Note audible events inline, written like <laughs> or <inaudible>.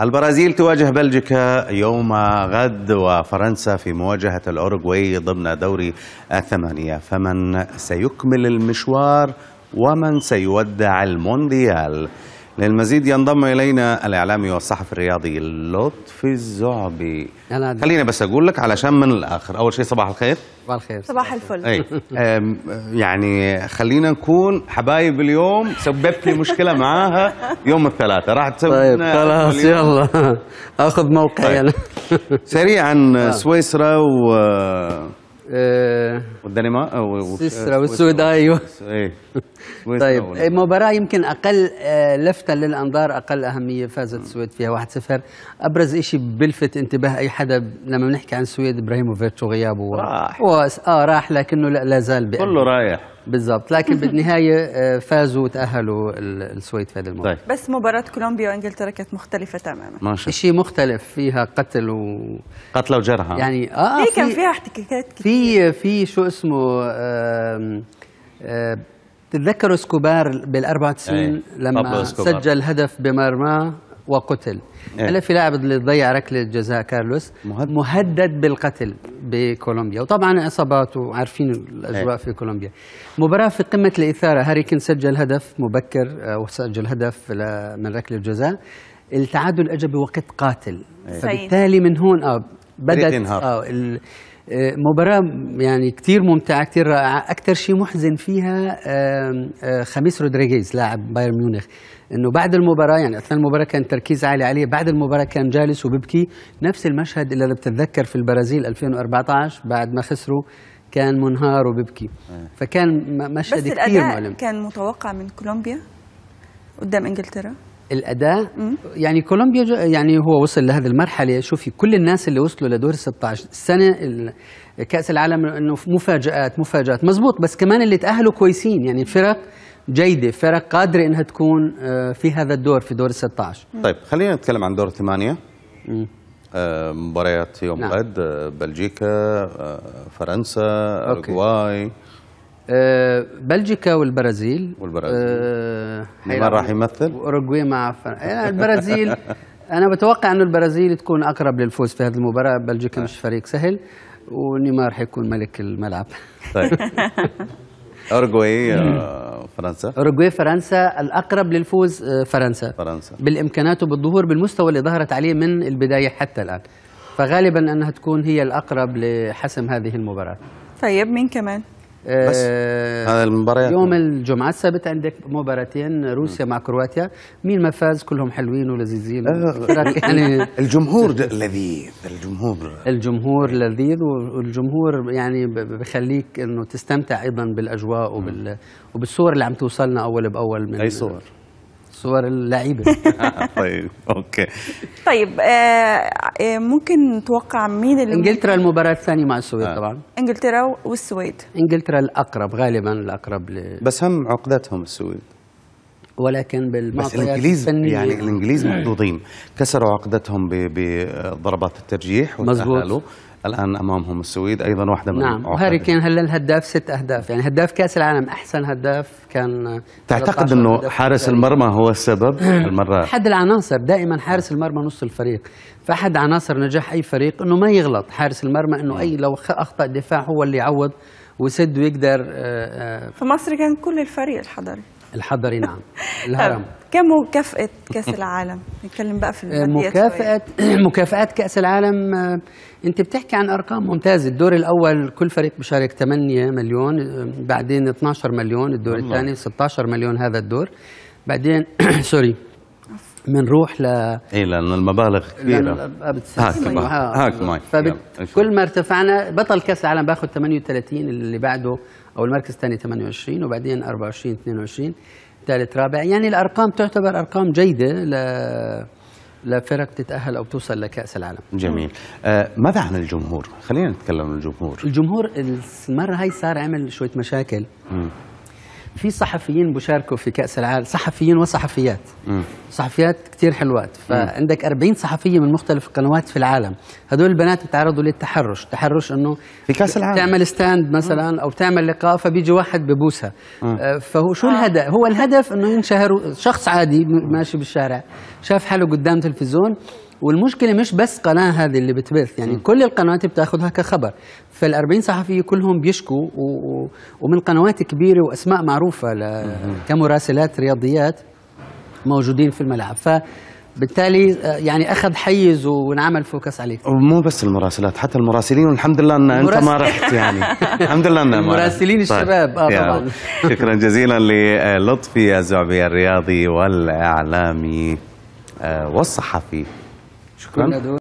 البرازيل تواجه بلجيكا يوم غد وفرنسا في مواجهة الأوروغواي ضمن دوري الثمانية فمن سيكمل المشوار ومن سيودع المونديال للمزيد ينضم الينا الاعلامي والصحفي الرياضي لطفي الزعبي أنا خليني بس اقول لك علشان من الاخر اول شيء صباح الخير صباح الخير صباح الفل اي يعني خلينا نكون حبايب اليوم سببت لي مشكله معاها يوم الثلاثاء راح تسبب طيب خلاص يلا اخذ موقعي طيب. انا سريعا آه. سويسرا و آه، والدنمارك آه، سويسرا والسويد ايوه إيه. <laughs> طيب إيه، مباراه يمكن اقل آه، لفتا للانظار اقل اهميه فازت السويد فيها 1-0 ابرز شيء بلفت انتباه اي حدا لما بنحكي عن السويد ابراهيموفيتش وغيابه راح و... اه راح لكنه لا, لا زال كله رايح بالضبط لكن <laughs> بالنهايه آه، فازوا وتاهلوا السويد في هذا الموضوع طيب. بس مباراه كولومبيا وانجلترا كانت مختلفه تماما ما شاء شيء مختلف فيها قتل و قتل وجرحى آه. يعني اه في كان فيها احتكاكات كثير في في شو اسمه آه آه تتذكروا سكوبار بال 94 لما سجل هدف بمرماه وقتل إيه؟ في لاعب اللي ضيع ركله جزاء كارلوس مهدد, مهدد بالقتل بكولومبيا وطبعا اصابات وعارفين الاجواء إيه؟ في كولومبيا مباراه في قمه الاثاره هاري كين سجل هدف مبكر وسجل هدف من ركله جزاء التعادل اجى بوقت قاتل إيه؟ فبالتالي من هون اه بدات آه آه، مباراة يعني كثير ممتعة كثير رائعة أكثر شيء محزن فيها آه، خميس رودريغيز لاعب بايرن ميونخ انه بعد المباراه يعني اثناء المباراه كان تركيز عالي عليه بعد المباراه كان جالس وببكي نفس المشهد اللي انا بتتذكر في البرازيل 2014 بعد ما خسروا كان منهار وببكي فكان مشهد كثير مؤلم بس الاداء كان متوقع من كولومبيا قدام انجلترا الاداء يعني كولومبيا يعني هو وصل لهذه المرحله شوفي كل الناس اللي وصلوا لدور ال 16 السنه كاس العالم انه مفاجات مفاجات مزبوط بس كمان اللي تاهلوا كويسين يعني فرق جيده فرق قادره انها تكون آه، في هذا الدور في دور ال 16 طيب خلينا نتكلم عن دور الثمانية آه، مباريات يوم نعم. غد آه، بلجيكا فرنسا اوروغواي آه، بلجيكا والبرازيل والبرازيل آه، مين راح يمثل؟ اوروجواي مع فرنسا إيه، يعني البرازيل <laughs> انا بتوقع انه البرازيل تكون اقرب للفوز في هذه المباراه بلجيكا مش طيب. فريق سهل ونيمار حيكون ملك الملعب طيب <laughs> اوروجواي آه، فرنسا اوروجواي فرنسا الاقرب للفوز فرنسا فرنسا بالامكانات وبالظهور بالمستوى اللي ظهرت عليه من البدايه حتى الان فغالبا انها تكون هي الاقرب لحسم هذه المباراه طيب مين كمان بس آه، هذا المباريات يوم الجمعه السبت عندك مباراتين روسيا مع كرواتيا مين ما فاز كلهم حلوين ولذيذين آه، يعني <laughs> الجمهور لذيذ الجمهور الجمهور لذيذ والجمهور يعني بخليك انه تستمتع ايضا بالاجواء وبال وبالصور اللي عم توصلنا اول باول من اي صور صور اللعيبه <laughs> <laughs> طيب اوكي طيب آه, آه، ممكن نتوقع مين اللي انجلترا المباراه الثانيه مع السويد آه. طبعا انجلترا والسويد انجلترا الاقرب غالبا الاقرب ل... بس هم عقدتهم السويد ولكن بالمعطيات بس الانجليز يعني الانجليز محظوظين كسروا عقدتهم بضربات الترجيح مظبوط الان امامهم السويد ايضا واحده من نعم وهاري كين هلا الهداف ست اهداف يعني هداف كاس العالم احسن هداف كان تعتقد انه حارس المرمى هو السبب <clears throat> المره احد العناصر دائما حارس المرمى نص الفريق فاحد عناصر نجاح اي فريق انه ما يغلط حارس المرمى انه اي نعم. لو اخطا دفاع هو اللي يعوض وسد ويقدر آه، آه، في مصر كان كل الفريق الحضري الحضري نعم <laughs> الهرم كم مكافأة كأس العالم؟ نتكلم بقى في آه، مكافأة <clears throat> مكافآت كأس العالم آه، أنت بتحكي عن أرقام ممتازة الدور الأول كل فريق مشارك 8 مليون آه، بعدين 12 مليون الدور الثاني 16 مليون هذا الدور بعدين <clears throat> سوري بنروح ل اي لان المبالغ كبيره هاك ماي كل ما ارتفعنا بطل كاس العالم باخذ 38 اللي بعده او المركز الثاني 28 وبعدين 24 22 ثالث رابع يعني الارقام تعتبر ارقام جيده ل لفرق تتاهل او توصل لكاس العالم جميل آه ماذا عن الجمهور خلينا نتكلم عن الجمهور الجمهور المره هاي صار عمل شويه مشاكل في صحفيين بشاركوا في كاس العالم صحفيين وصحفيات م. صحفيات كثير حلوات فعندك 40 صحفيه من مختلف القنوات في العالم هدول البنات تعرضوا للتحرش تحرش انه في كاس العالم تعمل ستاند مثلا م. او تعمل لقاء فبيجي واحد ببوسها آه، فهو شو الهدف هو الهدف انه ينشهر شخص عادي ماشي بالشارع شاف حاله قدام تلفزيون والمشكله مش بس قناه هذه اللي بتبث يعني م. كل القنوات بتاخذها كخبر فال40 صحفي كلهم بيشكوا و... ومن قنوات كبيره واسماء معروفه ل... كمراسلات رياضيات موجودين في الملعب ف بالتالي آه، يعني اخذ حيز وانعمل فوكس عليك ومو بس المراسلات حتى المراسلين والحمد لله ان انت ما رحت يعني الحمد لله ان المراسلين طيب، الشباب اه طبعا <laughs> شكرا جزيلا للطفي الزعبي الرياضي والاعلامي آه، والصحفي claro.